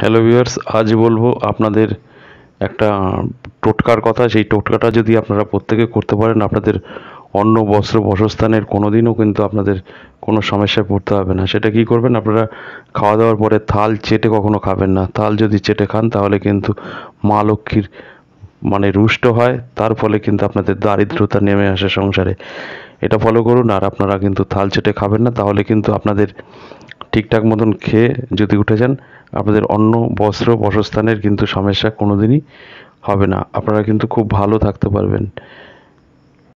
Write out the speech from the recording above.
hello viewers আজ বলবো আপনাদের একটা টোটকার কথা সেই টোটকাটা যদি আপনারা প্রত্যেকে করতে পারেন আপনাদের অন্য বস্ত্র বসস্থানের কোনো দিনও কিন্তু আপনাদের কোনো সমস্যায় পড়তে হবে না সেটা কি করবেন আপনারা খাওয়া দাওয়ার পরে থাল চেটে কখনো খাবেন না থাল যদি চেটে খান তাহলে কিন্তু মা লক্ষ্মীর মানে রুষ্ট হয় তার ফলে কিন্তু আপনাদের দারিদ্রতা নেমে আসে সংসারে এটা ফলো করুন আর আপনারা কিন্তু থাল চেটে খাবেন না তাহলে কিন্তু আপনাদের ঠিকঠাক মতন খেয়ে যদি উঠে যান আপনাদের অন্য বস্ত্র বসস্থানের কিন্তু সমস্যা কোনো দিনই হবে না আপনারা কিন্তু খুব ভালো থাকতে পারবেন